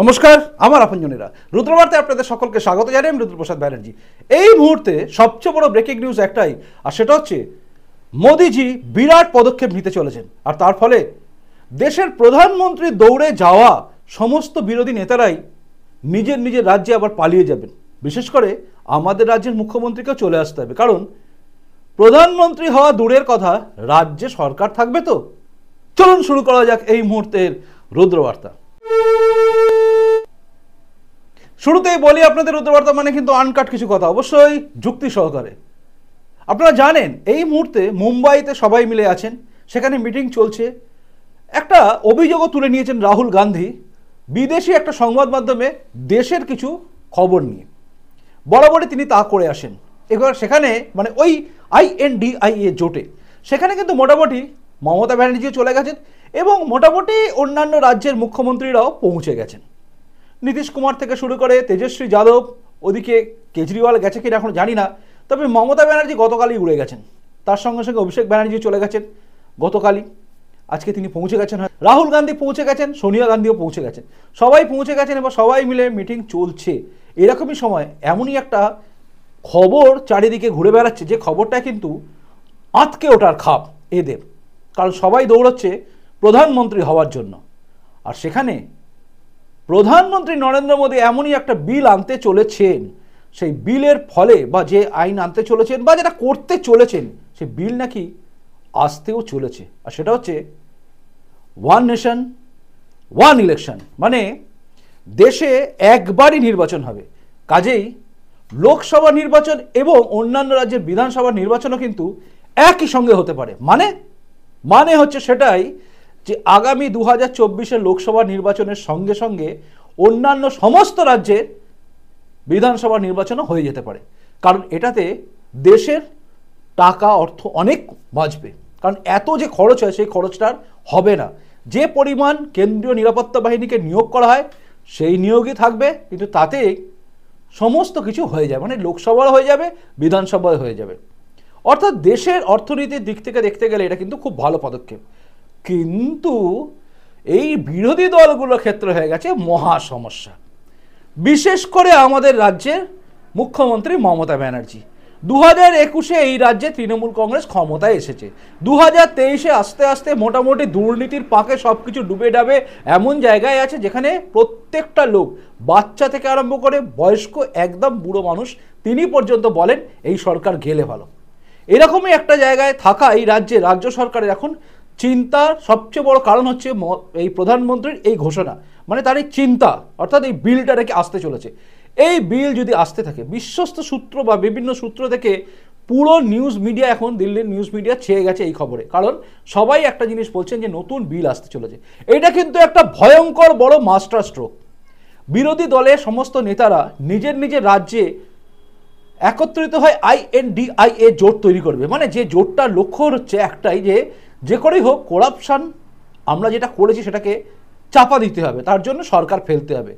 নমস্কার আমার আপনজনেরা রুদ্রবার্তে আপনাদের সকলকে স্বাগত জানাই আমি রুদ্রপ্রসাদ ব্যানার্জি এই মুহূর্তে সবচেয়ে বড় ব্রেকিং নিউজ একটাই আর সেটা হচ্ছে মোদিজি বিরাট পদক্ষেপ নিতে চলেছেন আর তার ফলে দেশের প্রধানমন্ত্রী দৌড়ে যাওয়া সমস্ত বিরোধী নেতারাই নিজের নিজের রাজ্যে আবার পালিয়ে যাবেন বিশেষ করে আমাদের রাজ্যের মুখ্যমন্ত্রীকেও চলে আসতে হবে কারণ প্রধানমন্ত্রী হওয়া দূরের কথা রাজ্যে সরকার থাকবে তো চলুন শুরু করা যাক এই মুহূর্তের রুদ্রবার্তা শুরুতেই বলি আপনাদের উত্তর মানে কিন্তু আনকাট কিছু কথা অবশ্যই যুক্তি সহকারে আপনারা জানেন এই মুহূর্তে মুম্বাইতে সবাই মিলে আছেন সেখানে মিটিং চলছে একটা অভিযোগও তুলে নিয়েছেন রাহুল গান্ধী বিদেশি একটা সংবাদ মাধ্যমে দেশের কিছু খবর নিয়ে বরাবরই তিনি তা করে আসেন এবার সেখানে মানে ওই আইএনডিআইএ জোটে সেখানে কিন্তু মোটামুটি মমতা ব্যানার্জিও চলে গেছেন এবং মোটামুটি অন্যান্য রাজ্যের মুখ্যমন্ত্রীরাও পৌঁছে গেছেন নীতিশ কুমার থেকে শুরু করে তেজস্বী যাদব ওদিকে কেজরিওয়াল গেছে কিনা এখন জানি না তবে মমতা ব্যানার্জি গতকালই উড়ে গেছেন তার সঙ্গে সঙ্গে অভিষেক ব্যানার্জি চলে গেছেন গতকালই আজকে তিনি পৌঁছে গেছেন রাহুল গান্ধী পৌঁছে গেছেন সোনিয়া গান্ধীও পৌঁছে গেছেন সবাই পৌঁছে গেছেন এবার সবাই মিলে মিটিং চলছে এরকমই সময় এমনই একটা খবর চারিদিকে ঘুরে বেড়াচ্ছে যে খবরটা কিন্তু আঁতকে ওঠার খাপ এদের কারণ সবাই দৌড়চ্ছে প্রধানমন্ত্রী হওয়ার জন্য আর সেখানে প্রধানমন্ত্রী নরেন্দ্র মোদী এমনই একটা বিল আনতে চলেছেন সেই বিলের ফলে বা যে আইন আনতে চলেছেন বা যেটা করতে চলেছেন সে বিল নাকি আসতেও চলেছে আর সেটা হচ্ছে ওয়ান নেশন ওয়ান ইলেকশন মানে দেশে একবারই নির্বাচন হবে কাজেই লোকসভা নির্বাচন এবং অন্যান্য রাজ্যের বিধানসভা নির্বাচনও কিন্তু একই সঙ্গে হতে পারে মানে মানে হচ্ছে সেটাই যে আগামী দু হাজার লোকসভা নির্বাচনের সঙ্গে সঙ্গে অন্যান্য সমস্ত রাজ্যের বিধানসভা নির্বাচনও হয়ে যেতে পারে কারণ এটাতে দেশের টাকা অর্থ অনেক বাঁচবে কারণ এত যে খরচ হয় সেই খরচটার হবে না যে পরিমাণ কেন্দ্রীয় নিরাপত্তা বাহিনীকে নিয়োগ করা হয় সেই নিয়োগই থাকবে কিন্তু তাতে সমস্ত কিছু হয়ে যাবে মানে লোকসভাও হয়ে যাবে বিধানসভায় হয়ে যাবে অর্থাৎ দেশের অর্থনীতির দিক থেকে দেখতে গেলে এটা কিন্তু খুব ভালো পদক্ষেপ কিন্তু এই বিরোধী দলগুলোর ক্ষেত্রে হয়ে গেছে মহা সমস্যা বিশেষ করে আমাদের রাজ্যের মুখ্যমন্ত্রী মমতা ব্যানার্জি দু হাজার একুশে এই রাজ্যে তৃণমূল কংগ্রেস ক্ষমতায় এসেছে দু হাজার তেইশে আস্তে আস্তে মোটামুটি দুর্নীতির পাকে সব কিছু ডুবে ডাবে এমন জায়গায় আছে যেখানে প্রত্যেকটা লোক বাচ্চা থেকে আরম্ভ করে বয়স্ক একদম বুড়ো মানুষ তিনি পর্যন্ত বলেন এই সরকার গেলে ভালো এরকমই একটা জায়গায় থাকা এই রাজ্যে রাজ্য সরকারের এখন চিন্তার সবচেয়ে বড় কারণ হচ্ছে এই প্রধানমন্ত্রীর এই ঘোষণা মানে তার এই চিন্তা অর্থাৎ এই বিলটা নাকি আসতে চলেছে এই বিল যদি আসতে থাকে বিশ্বস্ত সূত্র বা বিভিন্ন সূত্র থেকে পুরো নিউজ মিডিয়া এখন দিল্লির নিউজ মিডিয়া ছেয়ে গেছে এই খবরে কারণ সবাই একটা জিনিস বলছেন যে নতুন বিল আসতে চলেছে এটা কিন্তু একটা ভয়ঙ্কর বড় মাস্টার স্ট্রোক বিরোধী দলের সমস্ত নেতারা নিজের নিজের রাজ্যে একত্রিত হয় আইএনডিআইএ জোট তৈরি করবে মানে যে জোটটার লক্ষ্য হচ্ছে একটাই যে যে করেই হোক করাপশান আমরা যেটা করেছি সেটাকে চাপা দিতে হবে তার জন্য সরকার ফেলতে হবে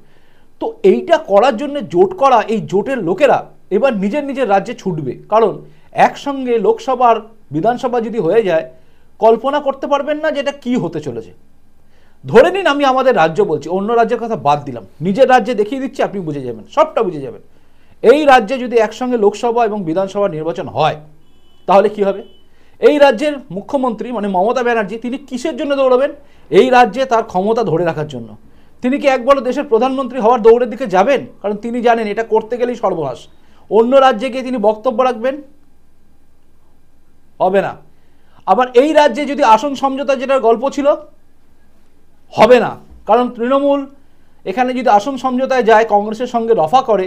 তো এইটা করার জন্য জোট করা এই জোটের লোকেরা এবার নিজের নিজের রাজ্যে ছুটবে কারণ একসঙ্গে লোকসভার বিধানসভা যদি হয়ে যায় কল্পনা করতে পারবেন না যেটা কি হতে চলেছে ধরে নিন আমি আমাদের রাজ্য বলছি অন্য রাজ্যের কথা বাদ দিলাম নিজের রাজ্যে দেখিয়ে দিচ্ছি আপনি বুঝে যাবেন সবটা বুঝে যাবেন এই রাজ্যে যদি একসঙ্গে লোকসভা এবং বিধানসভা নির্বাচন হয় তাহলে কি হবে এই রাজ্যের মুখ্যমন্ত্রী মানে মমতা ব্যানার্জি তিনি কিসের জন্য দৌড়াবেন এই রাজ্যে তার ক্ষমতা ধরে রাখার জন্য তিনি কি একবারও দেশের প্রধানমন্ত্রী হওয়ার দৌড়ের দিকে যাবেন কারণ তিনি জানেন এটা করতে গেলেই সর্বনাশ অন্য রাজ্যে গিয়ে তিনি বক্তব্য রাখবেন হবে না আবার এই রাজ্যে যদি আসন সমঝোতা যেটার গল্প ছিল হবে না কারণ তৃণমূল এখানে যদি আসন সমঝোতায় যায় কংগ্রেসের সঙ্গে রফা করে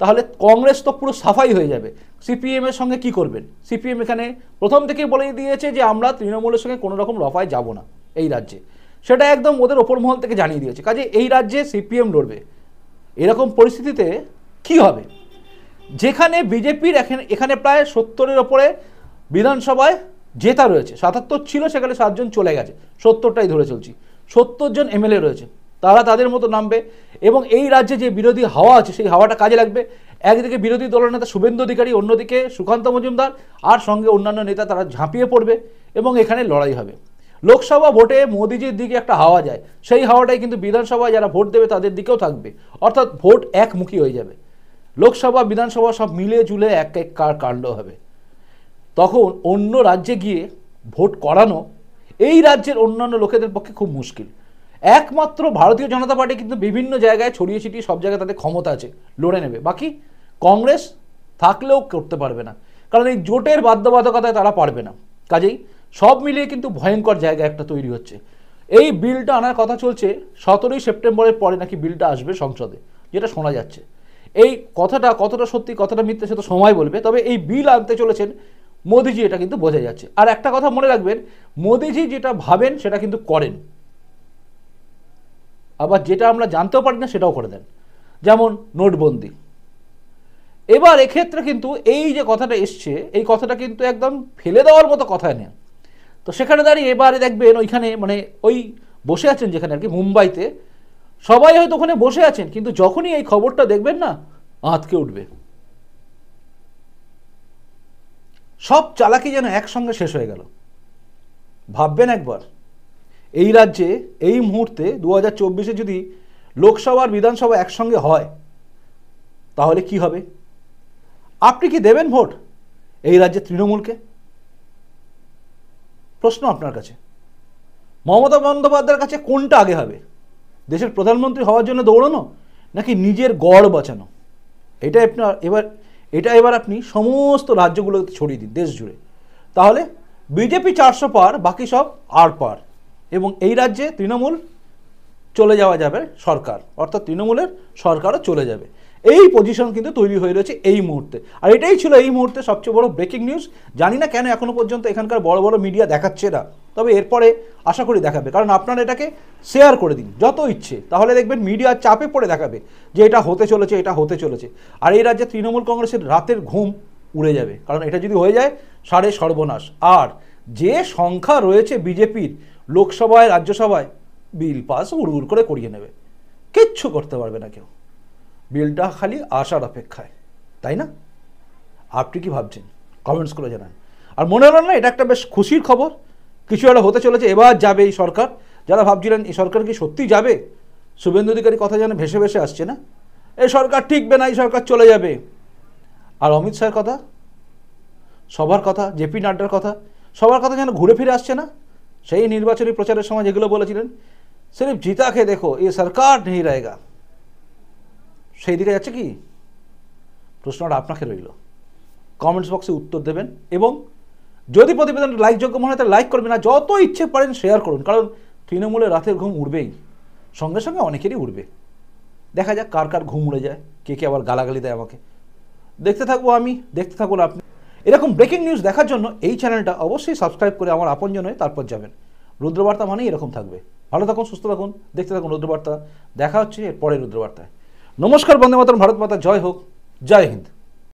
তাহলে কংগ্রেস তো পুরো সাফাই হয়ে যাবে সিপিএমের সঙ্গে কি করবেন সিপিএম এখানে প্রথম থেকেই বলে দিয়েছে যে আমরা তৃণমূলের সঙ্গে কোনো রকম রফায় যাব না এই রাজ্যে সেটা একদম ওদের ওপর মহল থেকে জানিয়ে দিয়েছে কাজে এই রাজ্যে সিপিএম লড়বে এরকম পরিস্থিতিতে কি হবে যেখানে বিজেপির এখানে প্রায় সত্তরের ওপরে বিধানসভায় জেতা রয়েছে সাতাত্তর ছিল সেখানে সাতজন চলে গেছে সত্তরটাই ধরে চলছি সত্তর জন এমএলএ রয়েছে তারা তাদের মতো নামবে এবং এই রাজ্যে যে বিরোধী হাওয়া আছে সেই হাওয়াটা কাজে লাগবে একদিকে বিরোধী দলের নেতা শুভেন্দু অধিকারী অন্যদিকে সুকান্ত মজুমদার আর সঙ্গে অন্যান্য নেতা তারা ঝাঁপিয়ে পড়বে এবং এখানে লড়াই হবে লোকসভা ভোটে মোদিজির দিকে একটা হাওয়া যায় সেই হাওয়াটাই কিন্তু বিধানসভায় যারা ভোট দেবে তাদের দিকেও থাকবে অর্থাৎ ভোট একমুখী হয়ে যাবে লোকসভা বিধানসভা সব মিলে জুলে এক এক কার কাণ্ড হবে তখন অন্য রাজ্যে গিয়ে ভোট করানো এই রাজ্যের অন্যান্য লোকেদের পক্ষে খুব মুশকিল একমাত্র ভারতীয় জনতা পার্টি কিন্তু বিভিন্ন জায়গায় ছড়িয়ে ছিটিয়ে সব জায়গায় তাদের ক্ষমতা আছে লড়ে নেবে বাকি কংগ্রেস থাকলেও করতে পারবে না কারণ এই জোটের বাধ্যবাধকতায় তারা পারবে না কাজেই সব মিলিয়ে কিন্তু ভয়ঙ্কর জায়গা একটা তৈরি হচ্ছে এই বিলটা আনার কথা চলছে সতেরোই সেপ্টেম্বরের পরে নাকি বিলটা আসবে সংসদে যেটা শোনা যাচ্ছে এই কথাটা কতটা সত্যি কতটা মিথ্যে সে তো সময় বলবে তবে এই বিল আনতে চলেছেন মোদিজি এটা কিন্তু বোঝা যাচ্ছে আর একটা কথা মনে রাখবেন মোদিজি যেটা ভাবেন সেটা কিন্তু করেন আবার যেটা আমরা জানতেও পারি না সেটাও করে দেন যেমন নোটবন্দি এবার এক্ষেত্রে কিন্তু এই যে কথাটা এসছে এই কথাটা কিন্তু একদম ফেলে দেওয়ার মতো কথায় নেই তো সেখানে দাঁড়িয়ে এবারে দেখবেন ওইখানে মানে ওই বসে আছেন যেখানে আর কি মুম্বাইতে সবাই হয়তো ওখানে বসে আছেন কিন্তু যখনই এই খবরটা দেখবেন না আঁতকে উঠবে সব চালাকি যেন একসঙ্গে শেষ হয়ে গেল ভাববেন একবার এই রাজ্যে এই মুহূর্তে দু হাজার যদি লোকসভা আর বিধানসভা একসঙ্গে হয় তাহলে কি হবে আপনি কি দেবেন ভোট এই রাজ্যে তৃণমূলকে প্রশ্ন আপনার কাছে মমতা বন্দ্যোপাধ্যায়ের কাছে কোনটা আগে হবে দেশের প্রধানমন্ত্রী হওয়ার জন্য দৌড়ানো নাকি নিজের গড় বাঁচানো এটা আপনার এবার এটা এবার আপনি সমস্ত রাজ্যগুলোতে ছড়িয়ে দিন দেশ জুড়ে তাহলে বিজেপি চারশো পার বাকি সব আর পার এবং এই রাজ্যে তৃণমূল চলে যাওয়া যাবে সরকার অর্থাৎ তৃণমূলের সরকারও চলে যাবে এই পজিশন কিন্তু তৈরি হয়ে রয়েছে এই মুহূর্তে আর এটাই ছিল এই মুহূর্তে সবচেয়ে বড় ব্রেকিং নিউজ জানি না কেন এখনও পর্যন্ত এখানকার বড় বড় মিডিয়া দেখাচ্ছে না তবে এরপরে আশা করি দেখাবে কারণ আপনারা এটাকে শেয়ার করে দিন যত ইচ্ছে তাহলে দেখবেন মিডিয়ার চাপে পড়ে দেখাবে যে এটা হতে চলেছে এটা হতে চলেছে আর এই রাজ্যে তৃণমূল কংগ্রেসের রাতের ঘুম উড়ে যাবে কারণ এটা যদি হয়ে যায় সাড়ে সর্বনাশ আর যে সংখ্যা রয়েছে বিজেপির লোকসভায় রাজ্যসভায় বিল পাস উড় করে করিয়ে নেবে কিচ্ছু করতে পারবে না কেউ বিলটা খালি আসার অপেক্ষায় তাই না আপনি কি ভাবছেন কমেন্টস করে জানান আর মনে হল না এটা একটা বেশ খুশির খবর কিছু একটা হতে চলেছে এবার যাবে এই সরকার যারা ভাবছিলেন এই সরকার কি সত্যি যাবে শুভেন্দু অধিকারী কথা যেন ভেসে ভেসে আসছে না এই সরকার ঠিকবে না এই সরকার চলে যাবে আর অমিত শাহের কথা সবার কথা জেপি নাড্ডার কথা সবার কথা যেন ঘুরে ফিরে আসছে না সেই নির্বাচনী প্রচারের সময় যেগুলো বলেছিলেন সিফ জিতা খেয়ে দেখো এ সরকার নেই রায়গা সেই দিকে যাচ্ছে কি প্রশ্নটা আপনাকে রইল কমেন্টস বক্সে উত্তর দেবেন এবং যদি প্রতিবেদন লাইকযোগ্য মনে হয় তাহলে লাইক করবেন না যত ইচ্ছে পারেন শেয়ার করুন কারণ তৃণমূলের রাতের ঘুম উড়বেই সঙ্গে সঙ্গে অনেকেরই উড়বে দেখা যাক কার কার ঘুম উড়ে যায় কে কে আবার গালাগালি দেয় আমাকে দেখতে থাকবো আমি দেখতে থাকুন আপনি এরকম ব্রেকিং নিউজ দেখার জন্য এই চ্যানেলটা অবশ্যই সাবস্ক্রাইব করে আমার আপনজন হয়ে তারপর যাবেন রুদ্রবার্তা মানেই এরকম থাকবে ভালো থাকুন সুস্থ থাকুন দেখতে থাকুন রুদ্রবার্তা দেখা হচ্ছে পরে রুদ্রবার্তায় নমস্কার বন্দে মাতর ভারত মাতা জয় হোক জয় হিন্দ